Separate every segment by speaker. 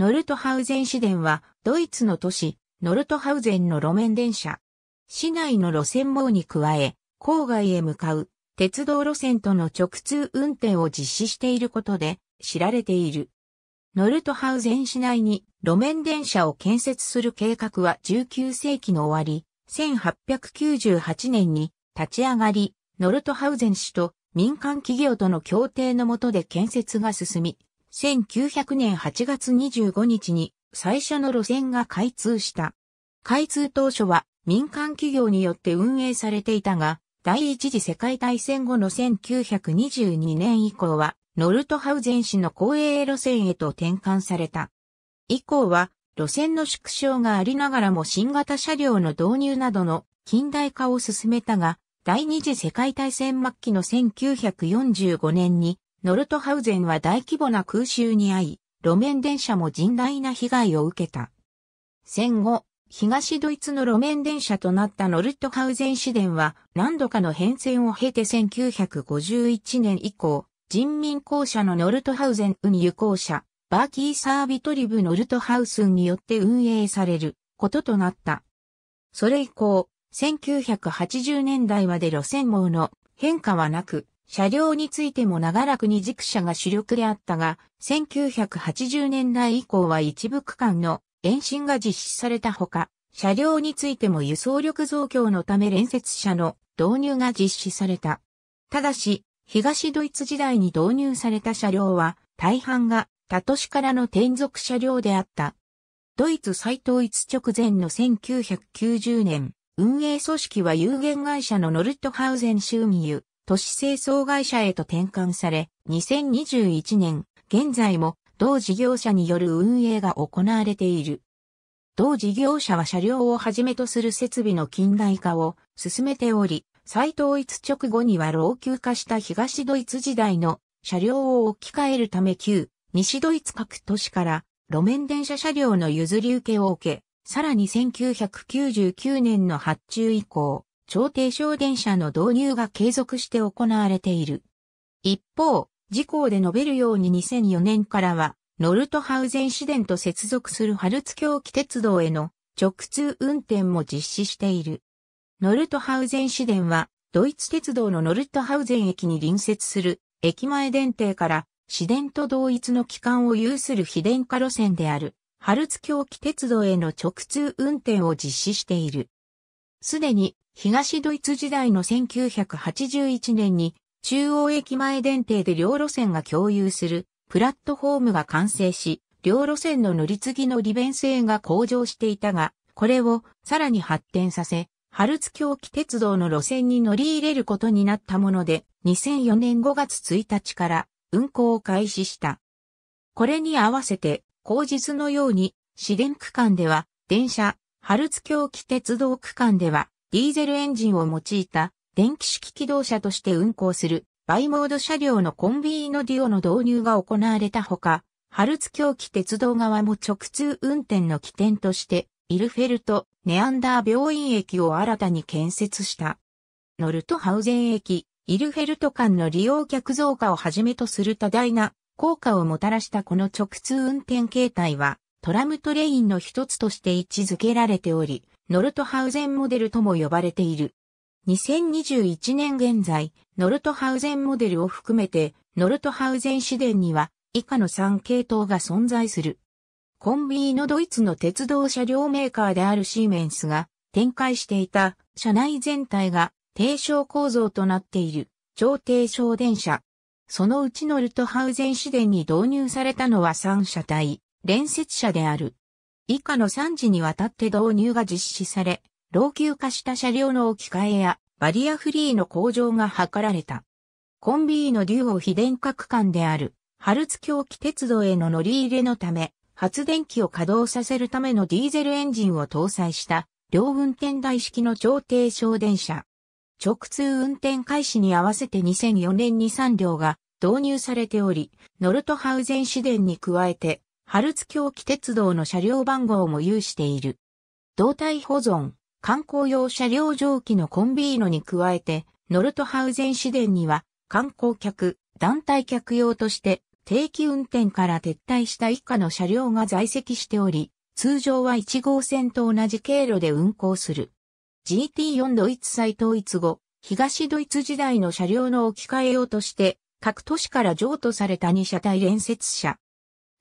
Speaker 1: ノルトハウゼン市電は、ドイツの都市、ノルトハウゼンの路面電車。市内の路線網に加え、郊外へ向かう、鉄道路線との直通運転を実施していることで、知られている。ノルトハウゼン市内に路面電車を建設する計画は19世紀の終わり、1898年に立ち上がり、ノルトハウゼン市と民間企業との協定のもとで建設が進み、1900年8月25日に最初の路線が開通した。開通当初は民間企業によって運営されていたが、第一次世界大戦後の1922年以降は、ノルトハウゼン市の公営路線へと転換された。以降は、路線の縮小がありながらも新型車両の導入などの近代化を進めたが、第二次世界大戦末期の1945年にノルトハウゼンは大規模な空襲に遭い、路面電車も甚大な被害を受けた。戦後、東ドイツの路面電車となったノルトハウゼン市電は何度かの変遷を経て1951年以降、人民公社のノルトハウゼン運輸公社、バーキーサービトリブノルトハウスによって運営されることとなった。それ以降、1980年代まで路線網の変化はなく、車両についても長らく二軸車が主力であったが、1980年代以降は一部区間の延伸が実施されたほか、車両についても輸送力増強のため連接車の導入が実施された。ただし、東ドイツ時代に導入された車両は、大半が他都市からの転属車両であった。ドイツ再統一直前の1990年、運営組織は有限会社のノルトハウゼン民入、都市清掃会社へと転換され、2021年、現在も同事業者による運営が行われている。同事業者は車両をはじめとする設備の近代化を進めており、再統一直後には老朽化した東ドイツ時代の車両を置き換えるため旧西ドイツ各都市から路面電車車両の譲り受けを受け、さらに1999年の発注以降、超低省電車の導入が継続して行われている。一方、事項で述べるように2004年からは、ノルトハウゼン市電と接続するハルツ狂気鉄道への直通運転も実施している。ノルトハウゼン市電は、ドイツ鉄道のノルトハウゼン駅に隣接する駅前電停から市電と同一の機関を有する非電化路線である、ハルツ狂気鉄道への直通運転を実施している。すでに東ドイツ時代の1981年に中央駅前電停で両路線が共有するプラットフォームが完成し、両路線の乗り継ぎの利便性が向上していたが、これをさらに発展させ、春津狂気鉄道の路線に乗り入れることになったもので、2004年5月1日から運行を開始した。これに合わせて、後日のように、市電区間では、電車、春津狂気鉄道区間では、ディーゼルエンジンを用いた電気式機動車として運行するバイモード車両のコンビーノデュオの導入が行われたほか、ハルツ狂気鉄道側も直通運転の起点として、イルフェルト、ネアンダー病院駅を新たに建設した。ノルトハウゼン駅、イルフェルト間の利用客増加をはじめとする多大な効果をもたらしたこの直通運転形態は、トラムトレインの一つとして位置づけられており、ノルトハウゼンモデルとも呼ばれている。2021年現在、ノルトハウゼンモデルを含めて、ノルトハウゼン市電には、以下の3系統が存在する。コンビーのドイツの鉄道車両メーカーであるシーメンスが展開していた車内全体が低床構造となっている超低床電車。そのうちノルトハウゼン市電に導入されたのは3車体、連接車である。以下の3時にわたって導入が実施され、老朽化した車両の置き換えやバリアフリーの向上が図られた。コンビーのデュオ非電化区間である、ハルツ狂気鉄道への乗り入れのため、発電機を稼働させるためのディーゼルエンジンを搭載した、両運転台式の超低省電車。直通運転開始に合わせて2004年に3両が導入されており、ノルトハウゼン市電に加えて、ハルツ狂気鉄道の車両番号も有している。胴体保存、観光用車両蒸気のコンビーノに加えて、ノルトハウゼン市電には、観光客、団体客用として、定期運転から撤退した以下の車両が在籍しており、通常は1号線と同じ経路で運行する。GT4 ドイツ再統一後、東ドイツ時代の車両の置き換え用として、各都市から譲渡された2車体連接車、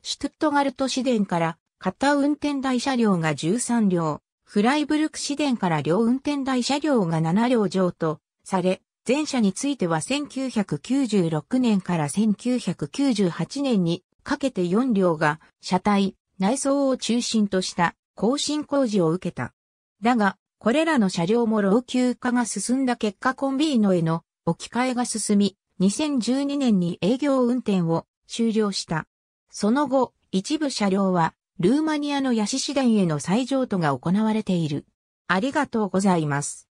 Speaker 1: シュトゥットガルト市電から片運転台車両が13両、フライブルク市電から両運転台車両が7両上とされ、全車については1996年から1998年にかけて4両が車体、内装を中心とした更新工事を受けた。だが、これらの車両も老朽化が進んだ結果コンビーノへの置き換えが進み、2012年に営業運転を終了した。その後、一部車両は、ルーマニアのヤシ市電への再譲渡が行われている。ありがとうございます。